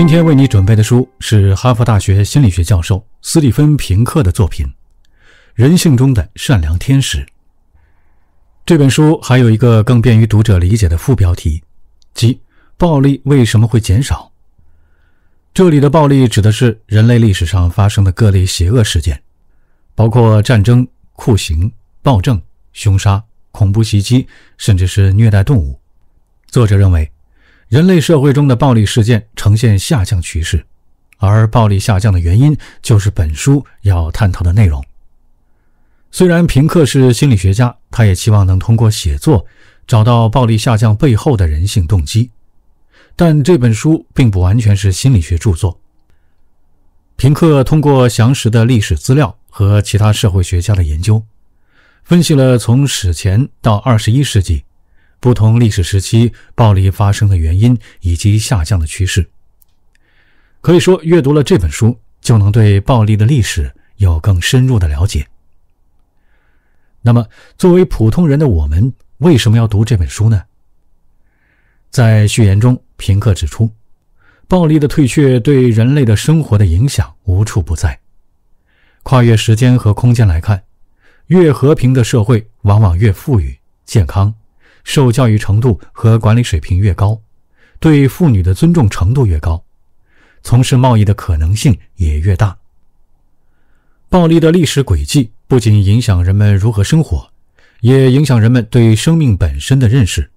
今天为你准备的书是哈佛大学心理学教授斯蒂芬·平克的作品《人性中的善良天使》。这本书还有一个更便于读者理解的副标题，即“暴力为什么会减少”。这里的“暴力”指的是人类历史上发生的各类邪恶事件，包括战争、酷刑、暴政、凶杀、恐怖袭击，甚至是虐待动物。作者认为。人类社会中的暴力事件呈现下降趋势，而暴力下降的原因就是本书要探讨的内容。虽然平克是心理学家，他也希望能通过写作找到暴力下降背后的人性动机，但这本书并不完全是心理学著作。平克通过详实的历史资料和其他社会学家的研究，分析了从史前到二十一世纪。不同历史时期暴力发生的原因以及下降的趋势，可以说阅读了这本书就能对暴力的历史有更深入的了解。那么，作为普通人的我们为什么要读这本书呢？在序言中，平克指出，暴力的退却对人类的生活的影响无处不在，跨越时间和空间来看，越和平的社会往往越富裕、健康。受教育程度和管理水平越高，对妇女的尊重程度越高，从事贸易的可能性也越大。暴力的历史轨迹不仅影响人们如何生活，也影响人们对生命本身的认识。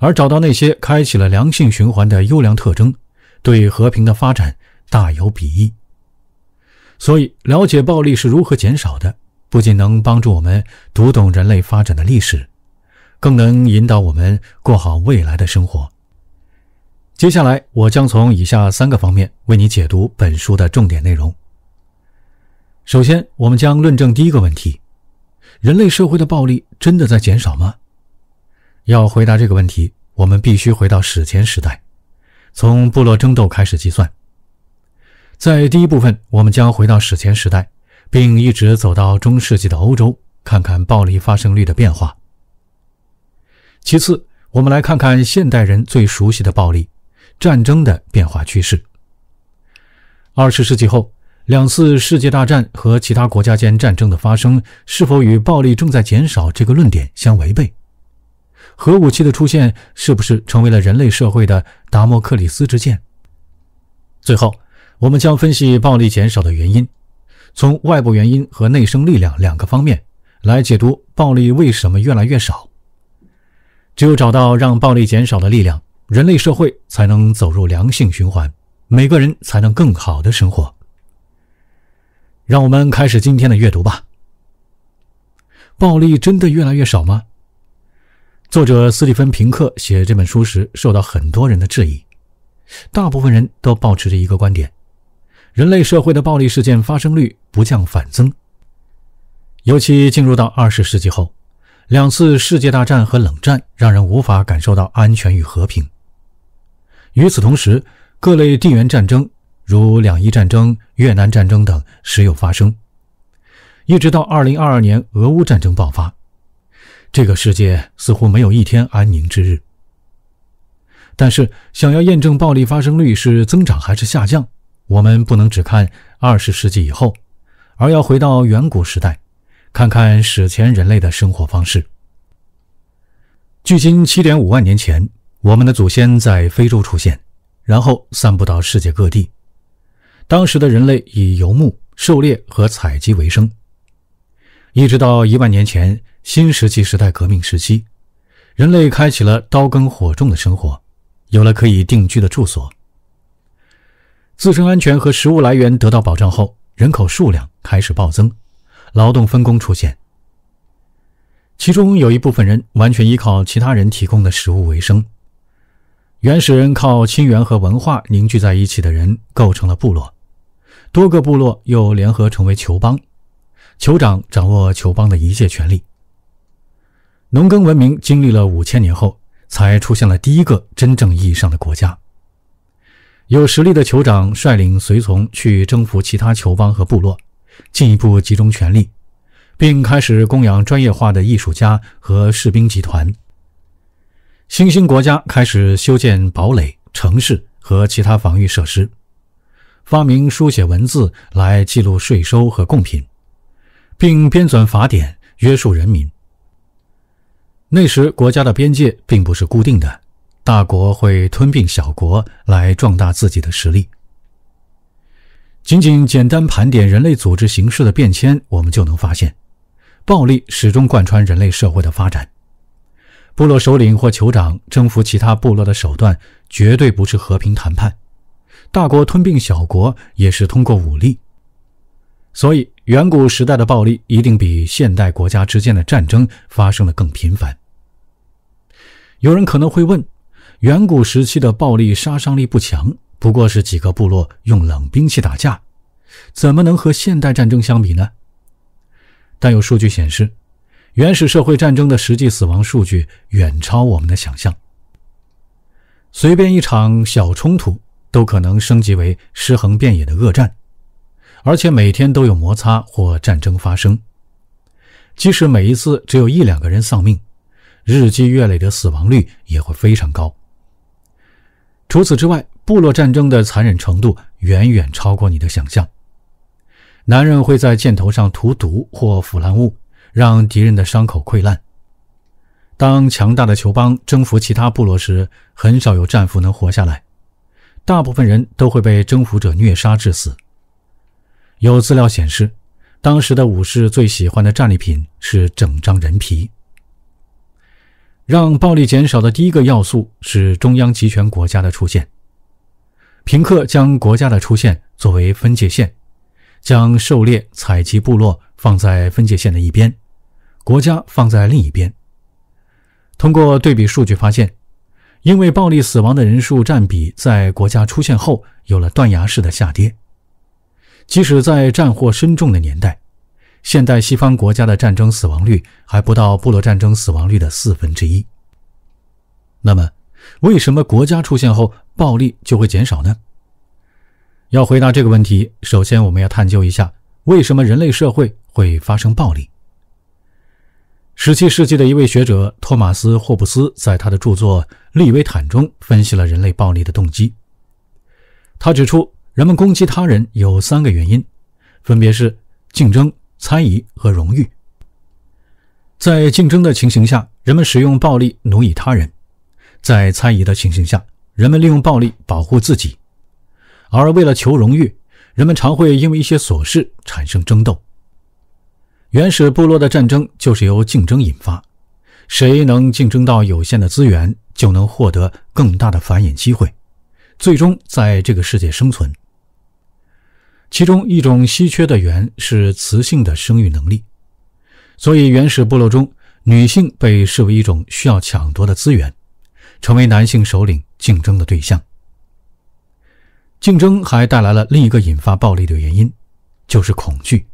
而找到那些开启了良性循环的优良特征，对和平的发展大有裨益。所以，了解暴力是如何减少的，不仅能帮助我们读懂人类发展的历史。更能引导我们过好未来的生活。接下来，我将从以下三个方面为你解读本书的重点内容。首先，我们将论证第一个问题：人类社会的暴力真的在减少吗？要回答这个问题，我们必须回到史前时代，从部落争斗开始计算。在第一部分，我们将回到史前时代，并一直走到中世纪的欧洲，看看暴力发生率的变化。其次，我们来看看现代人最熟悉的暴力战争的变化趋势。二十世纪后，两次世界大战和其他国家间战争的发生，是否与“暴力正在减少”这个论点相违背？核武器的出现是不是成为了人类社会的达摩克里斯之剑？最后，我们将分析暴力减少的原因，从外部原因和内生力量两个方面来解读暴力为什么越来越少。只有找到让暴力减少的力量，人类社会才能走入良性循环，每个人才能更好的生活。让我们开始今天的阅读吧。暴力真的越来越少吗？作者斯蒂芬平克写这本书时受到很多人的质疑，大部分人都保持着一个观点：人类社会的暴力事件发生率不降反增，尤其进入到二十世纪后。两次世界大战和冷战让人无法感受到安全与和平。与此同时，各类地缘战争，如两伊战争、越南战争等，时有发生。一直到二零二二年，俄乌战争爆发，这个世界似乎没有一天安宁之日。但是，想要验证暴力发生率是增长还是下降，我们不能只看二十世纪以后，而要回到远古时代。看看史前人类的生活方式。距今7.5万年前，我们的祖先在非洲出现，然后散布到世界各地。当时的人类以游牧、狩猎和采集为生。一直到一万年前新石器时代革命时期，人类开启了刀耕火种的生活，有了可以定居的住所。自身安全和食物来源得到保障后，人口数量开始暴增。劳动分工出现，其中有一部分人完全依靠其他人提供的食物为生。原始人靠亲缘和文化凝聚在一起的人构成了部落，多个部落又联合成为酋邦，酋长掌握酋邦的一切权利。农耕文明经历了五千年后，才出现了第一个真正意义上的国家。有实力的酋长率领随从去征服其他酋邦和部落。进一步集中权力，并开始供养专业化的艺术家和士兵集团。新兴国家开始修建堡垒、城市和其他防御设施，发明书写文字来记录税收和贡品，并编纂法典约束人民。那时，国家的边界并不是固定的，大国会吞并小国来壮大自己的实力。仅仅简单盘点人类组织形式的变迁，我们就能发现，暴力始终贯穿人类社会的发展。部落首领或酋长征服其他部落的手段，绝对不是和平谈判；大国吞并小国也是通过武力。所以，远古时代的暴力一定比现代国家之间的战争发生的更频繁。有人可能会问，远古时期的暴力杀伤力不强？不过是几个部落用冷兵器打架，怎么能和现代战争相比呢？但有数据显示，原始社会战争的实际死亡数据远超我们的想象。随便一场小冲突都可能升级为尸横遍野的恶战，而且每天都有摩擦或战争发生。即使每一次只有一两个人丧命，日积月累的死亡率也会非常高。除此之外，部落战争的残忍程度远远超过你的想象。男人会在箭头上涂毒或腐烂物，让敌人的伤口溃烂。当强大的球邦征服其他部落时，很少有战俘能活下来，大部分人都会被征服者虐杀致死。有资料显示，当时的武士最喜欢的战利品是整张人皮。让暴力减少的第一个要素是中央集权国家的出现。平克将国家的出现作为分界线，将狩猎采集部落放在分界线的一边，国家放在另一边。通过对比数据发现，因为暴力死亡的人数占比在国家出现后有了断崖式的下跌。即使在战祸深重的年代，现代西方国家的战争死亡率还不到部落战争死亡率的四分之一。那么，为什么国家出现后？暴力就会减少呢？要回答这个问题，首先我们要探究一下为什么人类社会会发生暴力。十七世纪的一位学者托马斯·霍布斯在他的著作《利维坦》中分析了人类暴力的动机。他指出，人们攻击他人有三个原因，分别是竞争、猜疑和荣誉。在竞争的情形下，人们使用暴力奴役他人；在猜疑的情形下，人们利用暴力保护自己，而为了求荣誉，人们常会因为一些琐事产生争斗。原始部落的战争就是由竞争引发，谁能竞争到有限的资源，就能获得更大的繁衍机会，最终在这个世界生存。其中一种稀缺的源是雌性的生育能力，所以原始部落中女性被视为一种需要抢夺的资源。成为男性首领竞争的对象，竞争还带来了另一个引发暴力的原因，就是恐惧。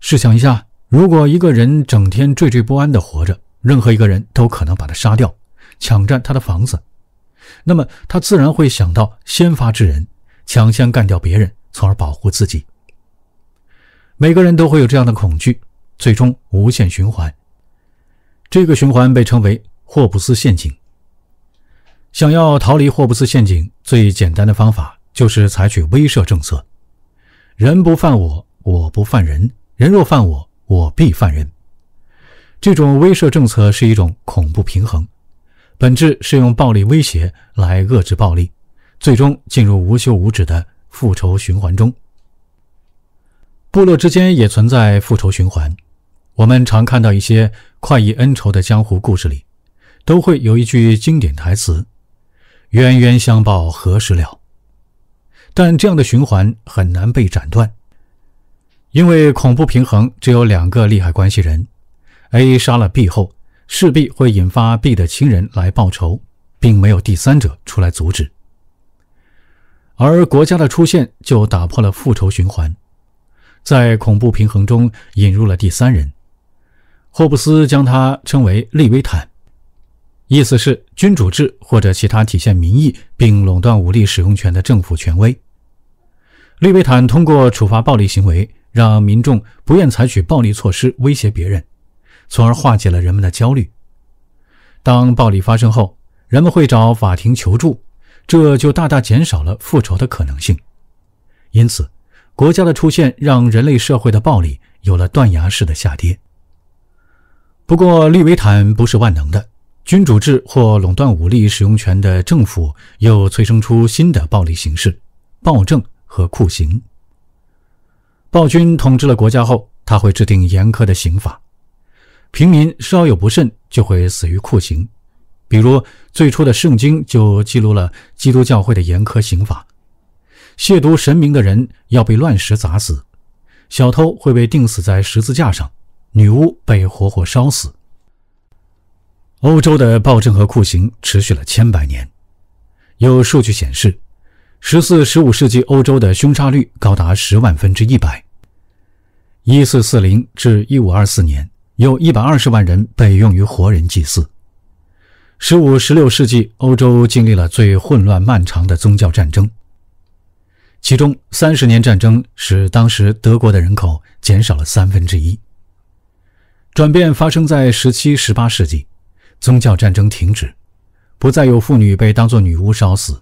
试想一下，如果一个人整天惴惴不安的活着，任何一个人都可能把他杀掉，抢占他的房子，那么他自然会想到先发制人，抢先干掉别人，从而保护自己。每个人都会有这样的恐惧，最终无限循环。这个循环被称为霍布斯陷阱。想要逃离霍布斯陷阱，最简单的方法就是采取威慑政策：人不犯我，我不犯人；人若犯我，我必犯人。这种威慑政策是一种恐怖平衡，本质是用暴力威胁来遏制暴力，最终进入无休无止的复仇循环中。部落之间也存在复仇循环，我们常看到一些快意恩仇的江湖故事里，都会有一句经典台词。冤冤相报何时了？但这样的循环很难被斩断，因为恐怖平衡只有两个利害关系人，A 杀了 B 后，势必会引发 B 的亲人来报仇，并没有第三者出来阻止。而国家的出现就打破了复仇循环，在恐怖平衡中引入了第三人，霍布斯将他称为利维坦。意思是君主制或者其他体现民意并垄断武力使用权的政府权威。利维坦通过处罚暴力行为，让民众不愿采取暴力措施威胁别人，从而化解了人们的焦虑。当暴力发生后，人们会找法庭求助，这就大大减少了复仇的可能性。因此，国家的出现让人类社会的暴力有了断崖式的下跌。不过，利维坦不是万能的。君主制或垄断武力使用权的政府，又催生出新的暴力形式：暴政和酷刑。暴君统治了国家后，他会制定严苛的刑法，平民稍有不慎就会死于酷刑。比如最初的《圣经》就记录了基督教会的严苛刑法：亵渎神明的人要被乱石砸死，小偷会被钉死在十字架上，女巫被活活烧死。欧洲的暴政和酷刑持续了千百年。有数据显示，十四、十五世纪欧洲的凶杀率高达十万分之一百。一四四零至一五二四年，有一百二十万人被用于活人祭祀。十五、十六世纪，欧洲经历了最混乱漫长的宗教战争，其中三十年战争使当时德国的人口减少了三分之一。转变发生在十七、十八世纪。宗教战争停止，不再有妇女被当作女巫烧死，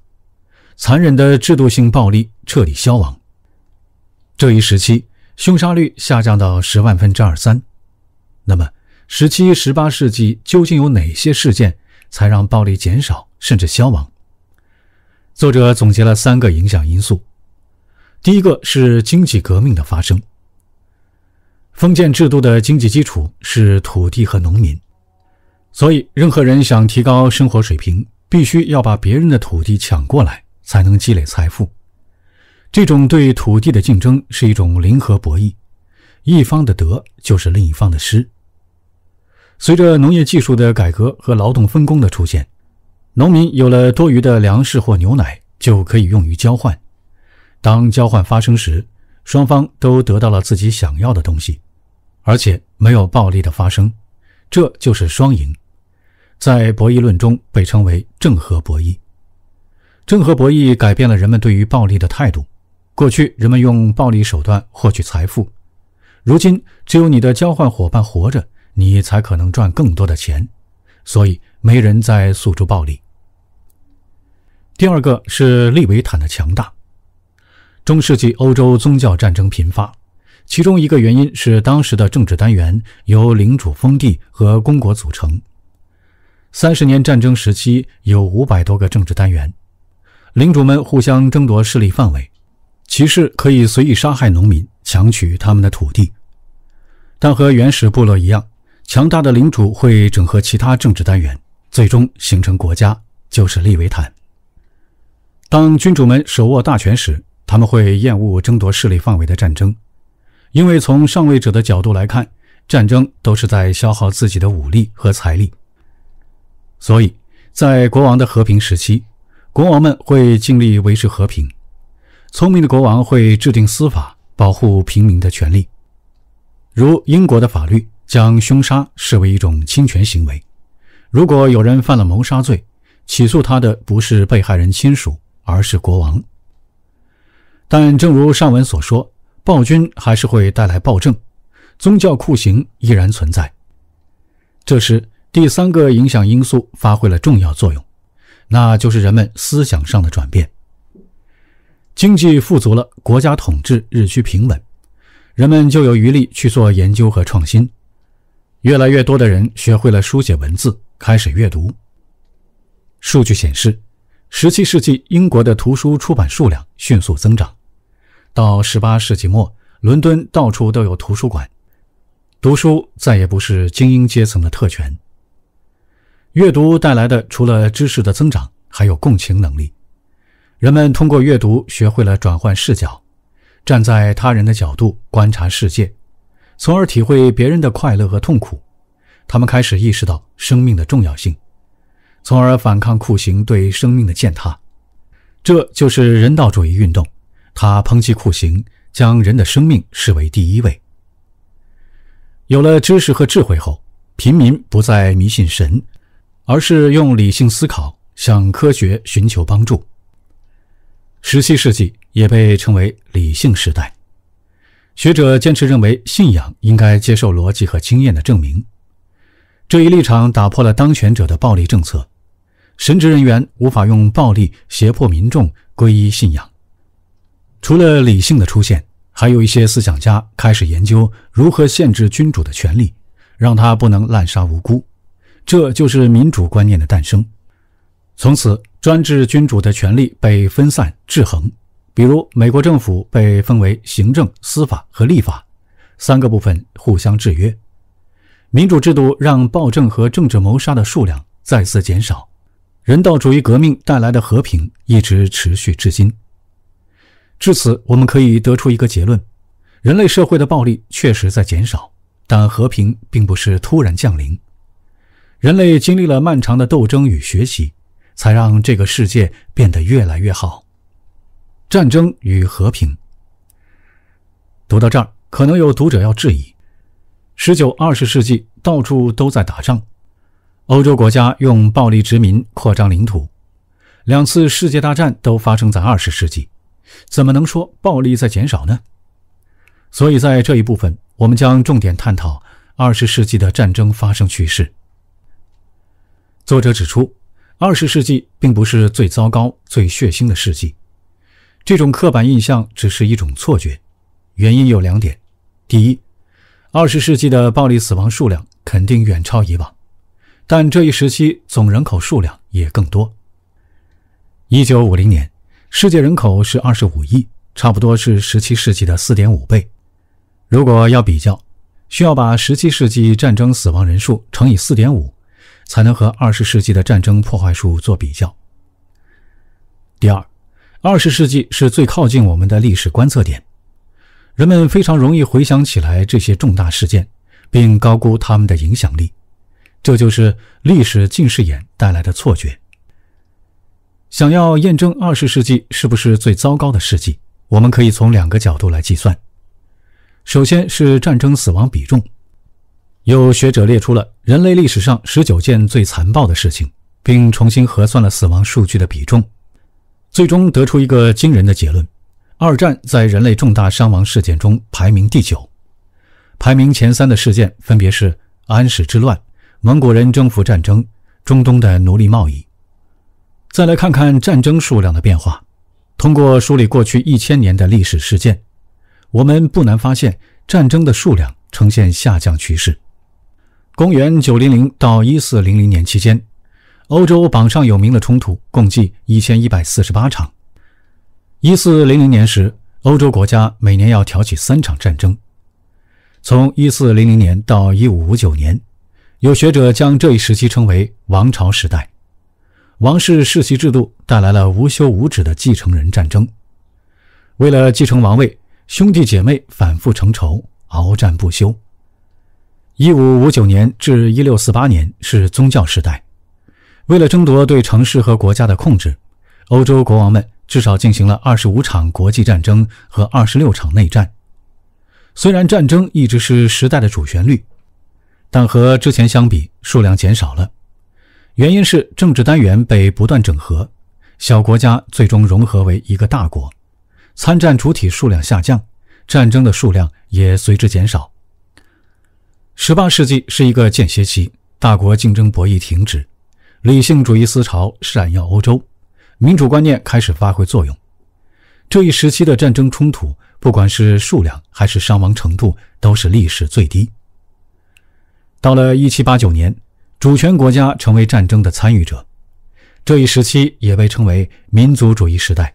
残忍的制度性暴力彻底消亡。这一时期，凶杀率下降到十万分之二三。那么，十七、十八世纪究竟有哪些事件才让暴力减少甚至消亡？作者总结了三个影响因素：第一个是经济革命的发生。封建制度的经济基础是土地和农民。所以，任何人想提高生活水平，必须要把别人的土地抢过来，才能积累财富。这种对土地的竞争是一种零和博弈，一方的得就是另一方的失。随着农业技术的改革和劳动分工的出现，农民有了多余的粮食或牛奶，就可以用于交换。当交换发生时，双方都得到了自己想要的东西，而且没有暴力的发生，这就是双赢。在博弈论中被称为“正和博弈”。正和博弈改变了人们对于暴力的态度。过去，人们用暴力手段获取财富；如今，只有你的交换伙伴活着，你才可能赚更多的钱。所以，没人在诉诸暴力。第二个是利维坦的强大。中世纪欧洲宗教战争频发，其中一个原因是当时的政治单元由领主封地和公国组成。三十年战争时期有五百多个政治单元，领主们互相争夺势力范围，骑士可以随意杀害农民，强取他们的土地。但和原始部落一样，强大的领主会整合其他政治单元，最终形成国家，就是利维坦。当君主们手握大权时，他们会厌恶争夺势力范围的战争，因为从上位者的角度来看，战争都是在消耗自己的武力和财力。所以在国王的和平时期，国王们会尽力维持和平。聪明的国王会制定司法，保护平民的权利，如英国的法律将凶杀视为一种侵权行为。如果有人犯了谋杀罪，起诉他的不是被害人亲属，而是国王。但正如上文所说，暴君还是会带来暴政，宗教酷刑依然存在。这时，第三个影响因素发挥了重要作用，那就是人们思想上的转变。经济富足了，国家统治日趋平稳，人们就有余力去做研究和创新。越来越多的人学会了书写文字，开始阅读。数据显示十七世纪英国的图书出版数量迅速增长，到十八世纪末，伦敦到处都有图书馆，读书再也不是精英阶层的特权。阅读带来的除了知识的增长，还有共情能力。人们通过阅读学会了转换视角，站在他人的角度观察世界，从而体会别人的快乐和痛苦。他们开始意识到生命的重要性，从而反抗酷刑对生命的践踏。这就是人道主义运动，它抨击酷刑，将人的生命视为第一位。有了知识和智慧后，平民不再迷信神。而是用理性思考，向科学寻求帮助。十七世纪也被称为理性时代，学者坚持认为信仰应该接受逻辑和经验的证明。这一立场打破了当权者的暴力政策，神职人员无法用暴力胁迫民众皈依信仰。除了理性的出现，还有一些思想家开始研究如何限制君主的权利，让他不能滥杀无辜。这就是民主观念的诞生。从此，专制君主的权力被分散制衡，比如美国政府被分为行政、司法和立法三个部分，互相制约。民主制度让暴政和政治谋杀的数量再次减少。人道主义革命带来的和平一直持续至今。至此，我们可以得出一个结论：人类社会的暴力确实在减少，但和平并不是突然降临。人类经历了漫长的斗争与学习，才让这个世界变得越来越好。战争与和平。读到这儿，可能有读者要质疑：十九、二十世纪到处都在打仗，欧洲国家用暴力殖民扩张领土，两次世界大战都发生在二十世纪，怎么能说暴力在减少呢？所以在这一部分，我们将重点探讨二十世纪的战争发生趋势。作者指出，二十世纪并不是最糟糕、最血腥的世纪。这种刻板印象只是一种错觉，原因有两点：第一，二十世纪的暴力死亡数量肯定远超以往，但这一时期总人口数量也更多。一九五零年，世界人口是二十五亿，差不多是十七世纪的四点五倍。如果要比较，需要把十七世纪战争死亡人数乘以四点五。才能和二十世纪的战争破坏数做比较。第二，二十世纪是最靠近我们的历史观测点，人们非常容易回想起来这些重大事件，并高估他们的影响力，这就是历史近视眼带来的错觉。想要验证二十世纪是不是最糟糕的世纪，我们可以从两个角度来计算。首先是战争死亡比重。有学者列出了人类历史上十九件最残暴的事情，并重新核算了死亡数据的比重，最终得出一个惊人的结论：二战在人类重大伤亡事件中排名第九，排名前三的事件分别是安史之乱、蒙古人征服战争、中东的奴隶贸易。再来看看战争数量的变化，通过梳理过去一千年的历史事件，我们不难发现战争的数量呈现下降趋势。公元九零零到一四零零年期间，欧洲榜上有名的冲突共计一千一百四十八场。一四零零年时，欧洲国家每年要挑起三场战争。从一四零零年到一五五九年，有学者将这一时期称为“王朝时代”。王室世袭制度带来了无休无止的继承人战争。为了继承王位，兄弟姐妹反复成仇，鏖战不休。一五五九年至一六四八年是宗教时代。为了争夺对城市和国家的控制，欧洲国王们至少进行了二十五场国际战争和二十六场内战。虽然战争一直是时代的主旋律，但和之前相比，数量减少了。原因是政治单元被不断整合，小国家最终融合为一个大国，参战主体数量下降，战争的数量也随之减少。十八世纪是一个间歇期，大国竞争博弈停止，理性主义思潮闪耀欧洲，民主观念开始发挥作用。这一时期的战争冲突，不管是数量还是伤亡程度，都是历史最低。到了一七八九年，主权国家成为战争的参与者，这一时期也被称为民族主义时代。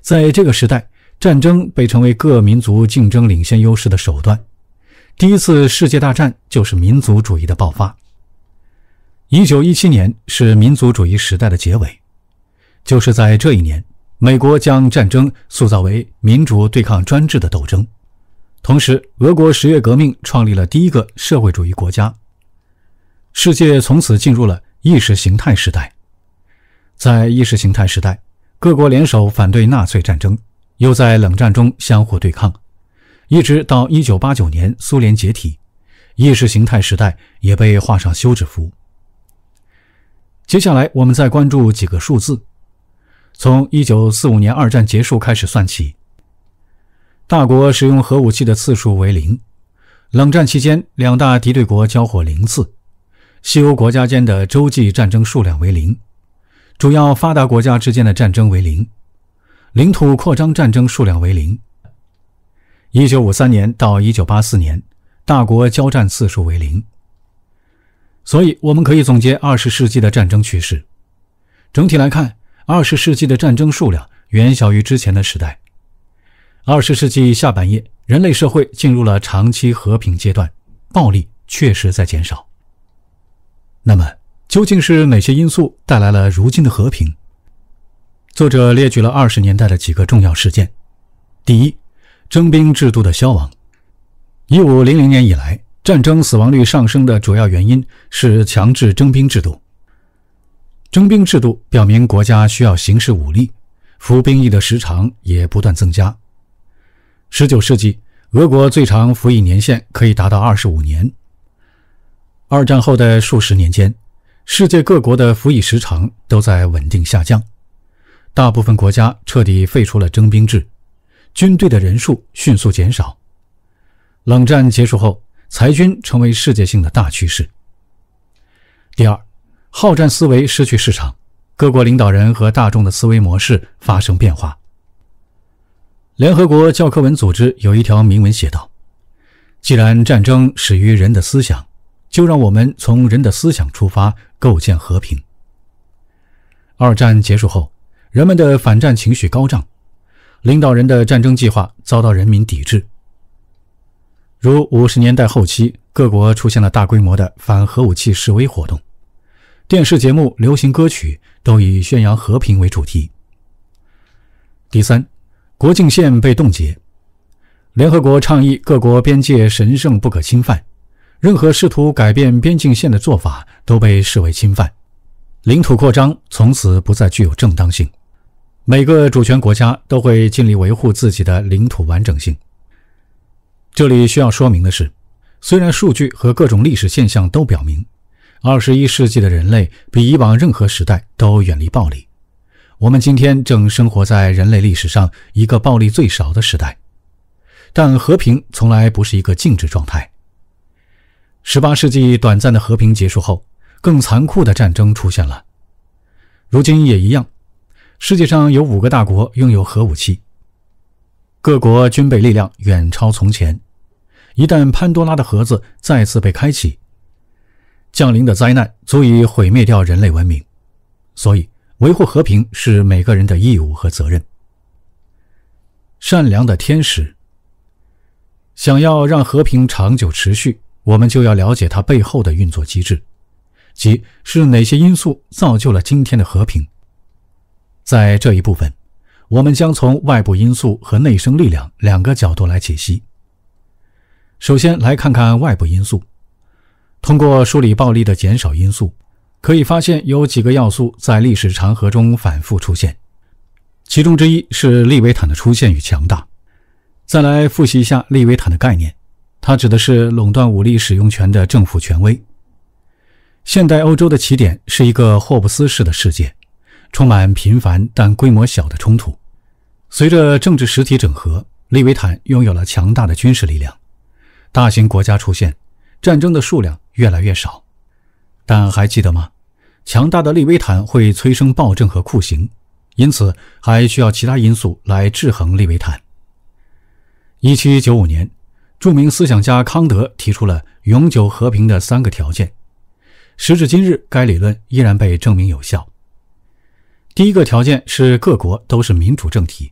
在这个时代，战争被成为各民族竞争领先优势的手段。第一次世界大战就是民族主义的爆发。一九一七年是民族主义时代的结尾，就是在这一年，美国将战争塑造为民主对抗专制的斗争，同时，俄国十月革命创立了第一个社会主义国家，世界从此进入了意识形态时代。在意识形态时代，各国联手反对纳粹战争，又在冷战中相互对抗。一直到一九八九年苏联解体，意识形态时代也被画上休止符。接下来，我们再关注几个数字：从一九四五年二战结束开始算起，大国使用核武器的次数为零；冷战期间，两大敌对国交火零次；西欧国家间的洲际战争数量为零；主要发达国家之间的战争为零；领土扩张战争数量为零。一九五三年到一九八四年，大国交战次数为零。所以，我们可以总结二十世纪的战争趋势。整体来看，二十世纪的战争数量远小于之前的时代。二十世纪下半叶，人类社会进入了长期和平阶段，暴力确实在减少。那么，究竟是哪些因素带来了如今的和平？作者列举了二十年代的几个重要事件。第一。征兵制度的消亡。一五零零年以来，战争死亡率上升的主要原因是强制征兵制度。征兵制度表明国家需要行使武力，服兵役的时长也不断增加。十九世纪，俄国最长服役年限可以达到二十五年。二战后的数十年间，世界各国的服役时长都在稳定下降，大部分国家彻底废除了征兵制。军队的人数迅速减少。冷战结束后，裁军成为世界性的大趋势。第二，好战思维失去市场，各国领导人和大众的思维模式发生变化。联合国教科文组织有一条明文写道：“既然战争始于人的思想，就让我们从人的思想出发，构建和平。”二战结束后，人们的反战情绪高涨。领导人的战争计划遭到人民抵制，如五十年代后期，各国出现了大规模的反核武器示威活动，电视节目、流行歌曲都以宣扬和平为主题。第三，国境线被冻结，联合国倡议各国边界神圣不可侵犯，任何试图改变边境线的做法都被视为侵犯，领土扩张从此不再具有正当性。每个主权国家都会尽力维护自己的领土完整性。这里需要说明的是，虽然数据和各种历史现象都表明，二十一世纪的人类比以往任何时代都远离暴力，我们今天正生活在人类历史上一个暴力最少的时代，但和平从来不是一个静止状态。十八世纪短暂的和平结束后，更残酷的战争出现了，如今也一样。世界上有五个大国拥有核武器，各国军备力量远超从前。一旦潘多拉的盒子再次被开启，降临的灾难足以毁灭掉人类文明。所以，维护和平是每个人的义务和责任。善良的天使想要让和平长久持续，我们就要了解它背后的运作机制，即是哪些因素造就了今天的和平。在这一部分，我们将从外部因素和内生力量两个角度来解析。首先，来看看外部因素。通过梳理暴力的减少因素，可以发现有几个要素在历史长河中反复出现。其中之一是利维坦的出现与强大。再来复习一下利维坦的概念，它指的是垄断武力使用权的政府权威。现代欧洲的起点是一个霍布斯式的世界。充满频繁但规模小的冲突。随着政治实体整合，利维坦拥有了强大的军事力量，大型国家出现，战争的数量越来越少。但还记得吗？强大的利维坦会催生暴政和酷刑，因此还需要其他因素来制衡利维坦。一七九五年，著名思想家康德提出了永久和平的三个条件，时至今日，该理论依然被证明有效。第一个条件是各国都是民主政体。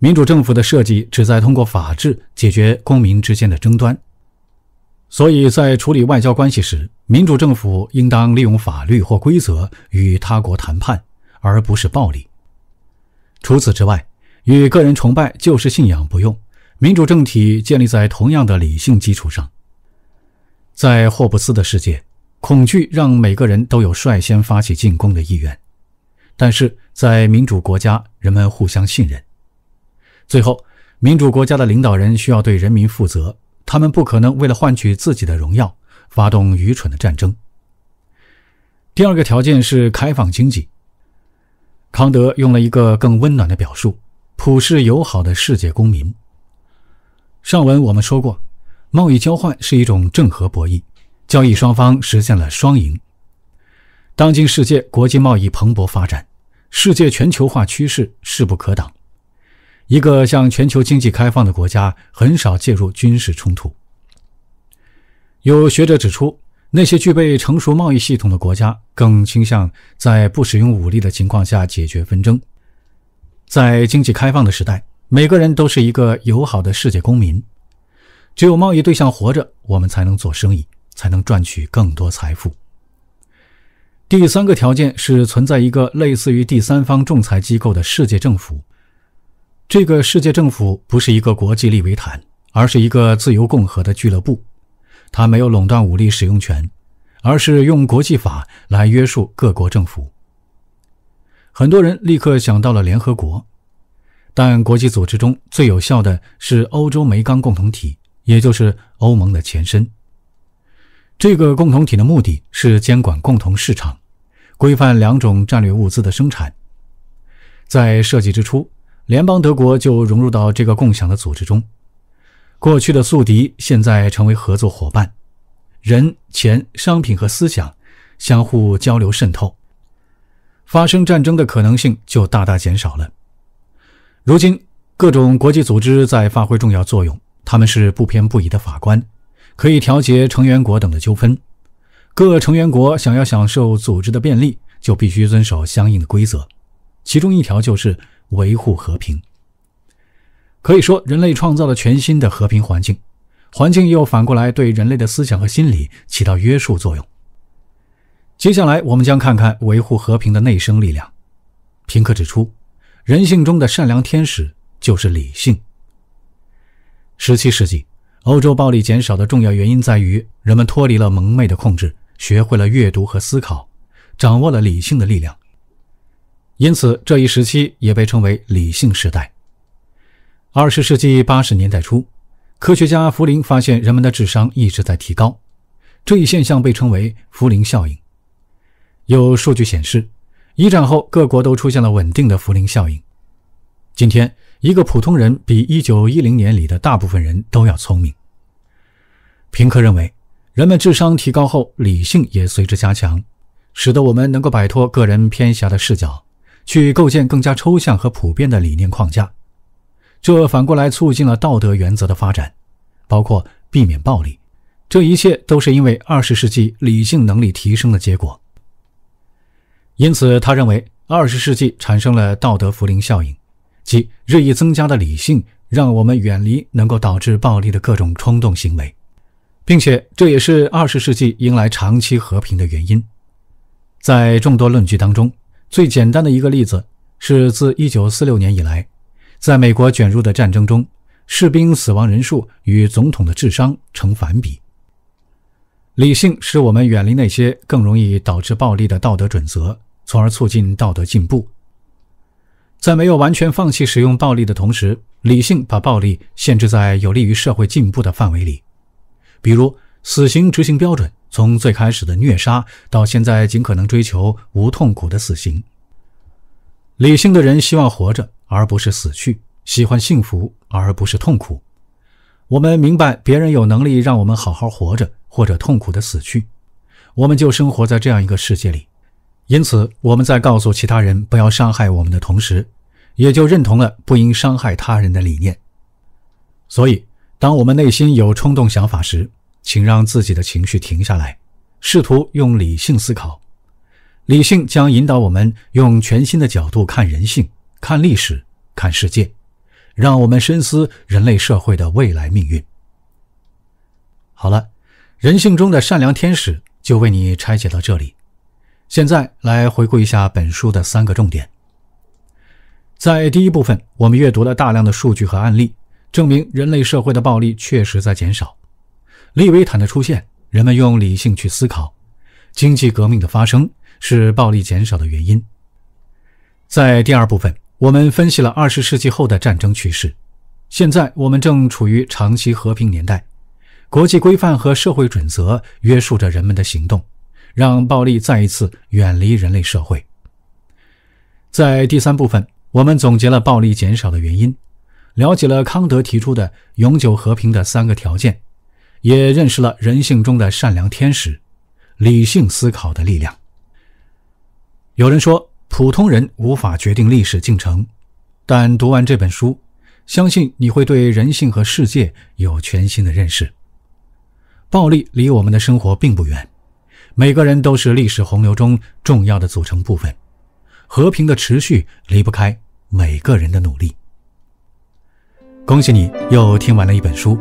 民主政府的设计旨在通过法治解决公民之间的争端，所以在处理外交关系时，民主政府应当利用法律或规则与他国谈判，而不是暴力。除此之外，与个人崇拜就是信仰不用，民主政体建立在同样的理性基础上。在霍布斯的世界，恐惧让每个人都有率先发起进攻的意愿。但是在民主国家，人们互相信任。最后，民主国家的领导人需要对人民负责，他们不可能为了换取自己的荣耀发动愚蠢的战争。第二个条件是开放经济。康德用了一个更温暖的表述：普世友好的世界公民。上文我们说过，贸易交换是一种正和博弈，交易双方实现了双赢。当今世界，国际贸易蓬勃发展，世界全球化趋势势不可挡。一个向全球经济开放的国家，很少介入军事冲突。有学者指出，那些具备成熟贸易系统的国家，更倾向在不使用武力的情况下解决纷争。在经济开放的时代，每个人都是一个友好的世界公民。只有贸易对象活着，我们才能做生意，才能赚取更多财富。第三个条件是存在一个类似于第三方仲裁机构的世界政府。这个世界政府不是一个国际利维坦，而是一个自由共和的俱乐部。它没有垄断武力使用权，而是用国际法来约束各国政府。很多人立刻想到了联合国，但国际组织中最有效的是欧洲煤钢共同体，也就是欧盟的前身。这个共同体的目的是监管共同市场，规范两种战略物资的生产。在设计之初，联邦德国就融入到这个共享的组织中。过去的宿敌现在成为合作伙伴，人、钱、商品和思想相互交流渗透，发生战争的可能性就大大减少了。如今，各种国际组织在发挥重要作用，他们是不偏不倚的法官。可以调节成员国等的纠纷。各成员国想要享受组织的便利，就必须遵守相应的规则，其中一条就是维护和平。可以说，人类创造了全新的和平环境，环境又反过来对人类的思想和心理起到约束作用。接下来，我们将看看维护和平的内生力量。平克指出，人性中的善良天使就是理性。十七世纪。欧洲暴力减少的重要原因在于，人们脱离了蒙昧的控制，学会了阅读和思考，掌握了理性的力量。因此，这一时期也被称为理性时代。二十世纪八十年代初，科学家弗林发现，人们的智商一直在提高，这一现象被称为弗林效应。有数据显示，一战后各国都出现了稳定的弗林效应。今天。一个普通人比一九一零年里的大部分人都要聪明。平克认为，人们智商提高后，理性也随之加强，使得我们能够摆脱个人偏狭的视角，去构建更加抽象和普遍的理念框架。这反过来促进了道德原则的发展，包括避免暴力。这一切都是因为二十世纪理性能力提升的结果。因此，他认为二十世纪产生了道德福林效应。即日益增加的理性，让我们远离能够导致暴力的各种冲动行为，并且这也是二十世纪迎来长期和平的原因。在众多论据当中，最简单的一个例子是：自一九四六年以来，在美国卷入的战争中，士兵死亡人数与总统的智商成反比。理性使我们远离那些更容易导致暴力的道德准则，从而促进道德进步。在没有完全放弃使用暴力的同时，理性把暴力限制在有利于社会进步的范围里，比如死刑执行标准，从最开始的虐杀，到现在尽可能追求无痛苦的死刑。理性的人希望活着，而不是死去；喜欢幸福，而不是痛苦。我们明白别人有能力让我们好好活着，或者痛苦的死去，我们就生活在这样一个世界里。因此，我们在告诉其他人不要伤害我们的同时，也就认同了不应伤害他人的理念。所以，当我们内心有冲动想法时，请让自己的情绪停下来，试图用理性思考。理性将引导我们用全新的角度看人性、看历史、看世界，让我们深思人类社会的未来命运。好了，人性中的善良天使就为你拆解到这里。现在来回顾一下本书的三个重点。在第一部分，我们阅读了大量的数据和案例，证明人类社会的暴力确实在减少。利维坦的出现，人们用理性去思考，经济革命的发生是暴力减少的原因。在第二部分，我们分析了二十世纪后的战争趋势。现在我们正处于长期和平年代，国际规范和社会准则约束着人们的行动。让暴力再一次远离人类社会。在第三部分，我们总结了暴力减少的原因，了解了康德提出的永久和平的三个条件，也认识了人性中的善良天使、理性思考的力量。有人说，普通人无法决定历史进程，但读完这本书，相信你会对人性和世界有全新的认识。暴力离我们的生活并不远。每个人都是历史洪流中重要的组成部分，和平的持续离不开每个人的努力。恭喜你又听完了一本书。